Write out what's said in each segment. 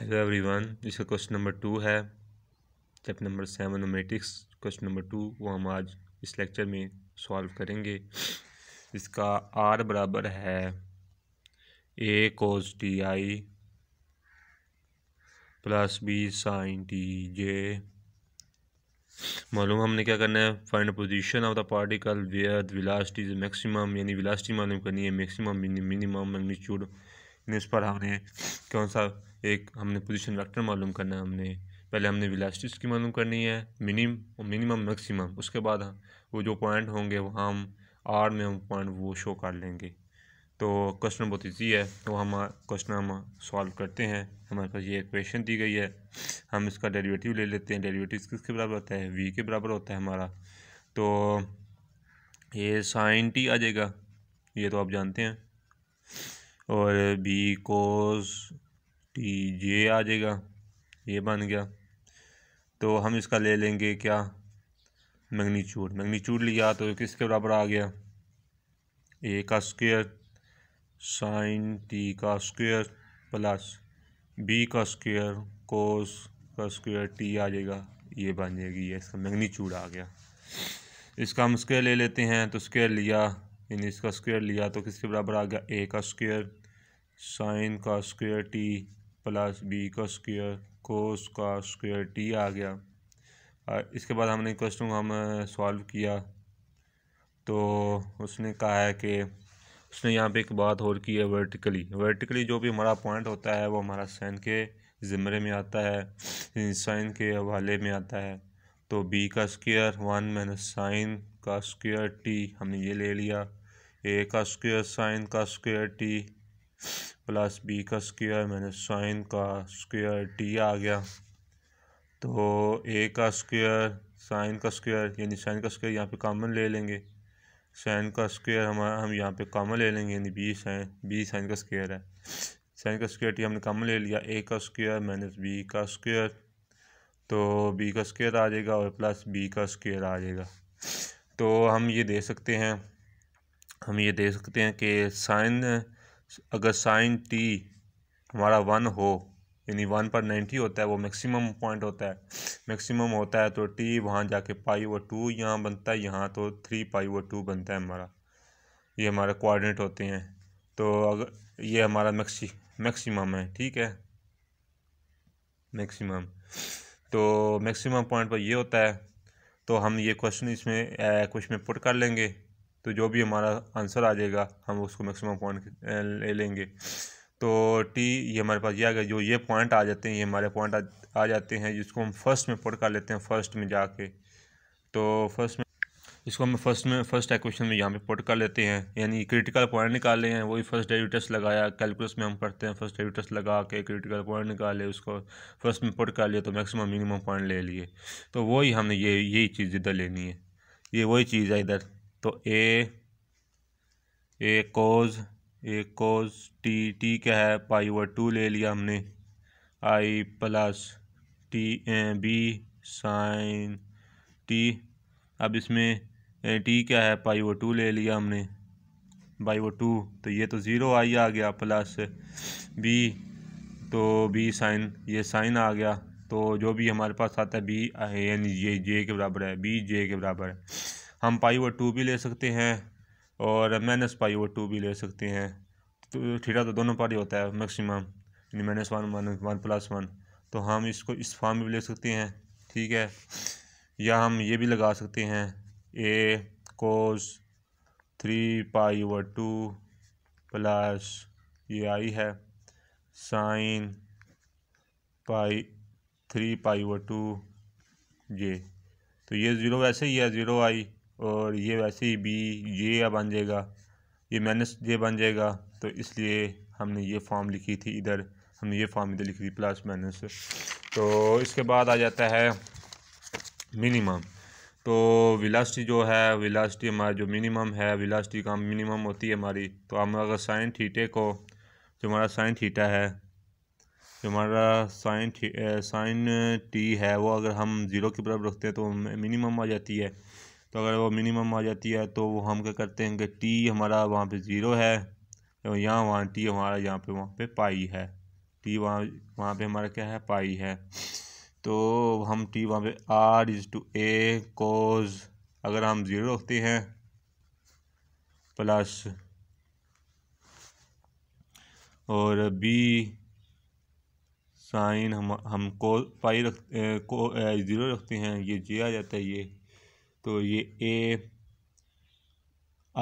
hello everyone इसका question number two है chapter number seven matrix question number two वो हम आज इस लेक्चर में सॉल्व करेंगे इसका आर बराबर है A cos T I plus B sine T J मालूम हमने क्या करना है find position of the particle where velocity is maximum यानी विलास्टी मालूम करनी है मैक्सिमम मिनिमम मैग्नीट्यूड इस पर हमने कौन सा एक हमने पोजिशन वेक्टर मालूम करना है हमने पहले हमने विलास्टिस की मालूम करनी है मिनिम मिनिमम मैक्सिमम उसके बाद हम वो जो पॉइंट होंगे वहाँ हम आर में हम पॉइंट वो शो कर लेंगे तो क्वेश्चन बहुत ईजी है तो हम क्वेश्चन हम सॉल्व करते हैं हमारे पास ये क्वेश्चन दी गई है हम इसका डेरिवेटिव ले लेते हैं डेरिवेटिव किसके बराबर होता है वी के बराबर होता है हमारा तो ये साइन टी आ जाएगा ये तो आप जानते हैं और बी कोस ये आ जाएगा ये बन गया तो हम इसका ले लेंगे क्या मैग्नीट्यूड मैग्नीट्यूड लिया तो किसके बराबर आ गया ए का स्क्वेयर साइन टी का स्क्वेयर प्लस बी का स्क्वेयर कोस का स्क्वेयर टी आ जाएगा ये बन जाएगी ये इसका मैग्नीट्यूड आ गया इसका हम स्क्वेयर ले लेते हैं तो स्क्वेयर लिया यानी इसका स्क्वेयर लिया तो किसके बराबर आ गया ए का स्क्वेयर साइन का स्क्वेयर टी प्लस बी का स्क्वेयर कोस का स्क्वेयर टी आ गया इसके बाद हमने क्वेश्चन को हम सॉल्व किया तो उसने कहा है कि उसने यहाँ पे एक बात और की है वर्टिकली वर्टिकली जो भी हमारा पॉइंट होता है वो हमारा साइन के ज़िमरे में आता है साइन के हवाले में आता है तो बी का स्क्वेयर वन माइनस साइन का स्क्वेयर टी हमने ये ले लिया ए का स्क्वेयर साइन का स्क्वेयर टी प्लस बी का स्क्वायर माइनस साइन का स्क्वायर टी आ गया तो ए का स्क्वायर साइन का स्क्वायर यानी साइन का स्क्वायर यहाँ पे कॉमन ले लेंगे साइन का स्क्वायर हमारा हम यहाँ पे कॉमन ले लेंगे यानी बी साइन बी साइन का स्क्वायर है साइन का स्क्वायर टी हमने कॉमन ले लिया ए का स्क्वायर माइनस बी का स्क्वायर तो बी का स्क्वायर आ जाएगा और प्लस बी का स्क्वायर आ जाएगा तो हम ये दे सकते हैं हम ये दे सकते हैं कि साइन अगर साइन टी हमारा वन हो यानी वन पर नाइन्टी होता है वो मैक्सिमम पॉइंट होता है मैक्सिमम होता है तो टी वहाँ जाके पाई वो टू यहाँ बनता है यहाँ तो थ्री पाई वो टू बनता है हमारा ये हमारे कोऑर्डिनेट होते हैं तो अगर ये हमारा मैक्सी मैक्सिमम है ठीक है मैक्सिमम तो मैक्सिमम पॉइंट पर ये होता है तो हम ये क्वेश्चन इसमें कुछ में पुट कर लेंगे तो जो भी हमारा आंसर आ जाएगा हम उसको मैक्सिमम पॉइंट ले लेंगे तो टी ये हमारे पास ये आ गया जो ये पॉइंट आ जाते हैं ये हमारे पॉइंट आ, आ जाते हैं जिसको हम फर्स्ट में पुट कर लेते हैं फर्स्ट में जाके तो फर्स्ट में इसको हम फर्स्ट में फर्स्ट एक्वेशन में यहाँ पे पुट कर लेते हैं यानी क्रिटिकल पॉइंट निकाले हैं वही फर्स्ट डेरिवेटिव्स लगाया कैलकुलस में हम पढ़ते हैं फर्स्ट डेरिवेटिव्स लगा के क्रिटिकल पॉइंट निकाले उसको फर्स्ट में पुट कर लिए तो मैक्सिमम मिनिमम पॉइंट ले लिए तो वही हमने ये यही चीज़ इधर लेनी है ये वही चीज़ है इधर तो ए ए कोज ए कोज टी टी क्या है पाई ओवर टू ले लिया हमने I plus T A B sine T अब इसमें ए टी क्या है पाई वो टू ले लिया हमने बाई वो टू तो ये तो ज़ीरो आई आ गया प्लस बी तो बी साइन ये साइन आ गया तो जो भी हमारे पास आता है बी एन ये जे के बराबर है बी जे के बराबर है हम पाई ओवर टू भी ले सकते हैं और माइनस पाई ओवर टू भी ले सकते हैं तो ठीठा तो दोनों पर ही होता है मैक्सिमम यानी minus one minus one plus one तो हम इसको इस फॉर्म में भी ले सकते हैं ठीक है या हम ये भी लगा सकते हैं A cos three pi over two plus ये आई है sine pi three pi over two ये तो ये ज़ीरो वैसे ही है ज़ीरो आई और ये वैसे ही बी ये बन जाएगा ये माइनस जे बन जाएगा तो इसलिए हमने ये फॉर्म लिखी थी इधर हमने ये फॉर्म इधर लिखी थी प्लस माइनस तो इसके बाद आ जाता है मिनिमम तो विलास्टी जो है विलास्टी हमारा जो मिनिमम है विलास्टी का मिनिमम होती है हमारी तो हम अगर साइन थीटे को जो हमारा साइन थीटा है जो हमारा साइन साइन टी है वो अगर हम ज़ीरो के बराबर रखते हैं तो मिनिमम आ जाती है तो अगर वो मिनिमम आ जाती है तो वो हम क्या करते हैं कि टी हमारा वहाँ पे ज़ीरो है तो यहाँ वहाँ टी हमारा यहाँ पे वहाँ पे पाई है टी वहाँ वहाँ पे हमारा क्या है पाई है तो हम टी वहाँ पे R is two A cos अगर हम ज़ीरो रखते हैं प्लस और बी साइन हम हम को पाई रख को ज़ीरो रखते हैं ये जे आ जाता है ये तो ये ए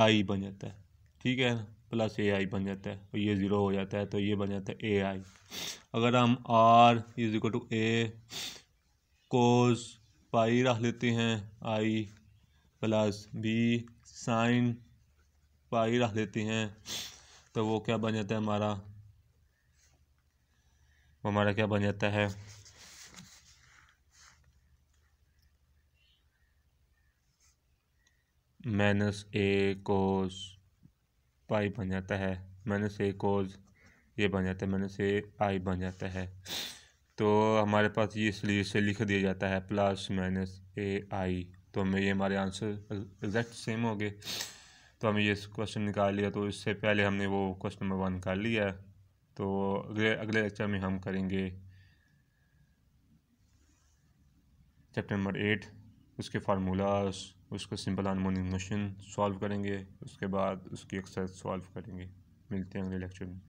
आई बन जाता है ठीक है प्लस ए आई बन जाता है और ये ज़ीरो हो जाता है तो ये बन जाता है ए आई अगर हम R is equal to A cos pi रख लेते हैं I plus B sine pi रख लेते हैं तो वो क्या बन जाता है हमारा हमारा क्या बन जाता है माइनस ए कोस पाई बन जाता है माइनस ए कोस ये बन जाता है माइनस ए आई बन जाता है तो हमारे पास ये इसलिए से लिख दिया जाता है प्लस माइनस ए आई तो हमें ये हमारे आंसर एग्जैक्ट सेम हो गए तो हमें ये क्वेश्चन निकाल लिया तो इससे पहले हमने वो क्वेश्चन नंबर वन निकाल लिया तो अगले अगले लेक्चर में हम करेंगे चैप्टर नंबर एट उसके फार्मूलाज उसको सिंपल हारमोनिक मोशन सॉल्व करेंगे उसके बाद उसकी एक्सरसाइज सॉल्व करेंगे मिलते हैं अगले लेक्चर में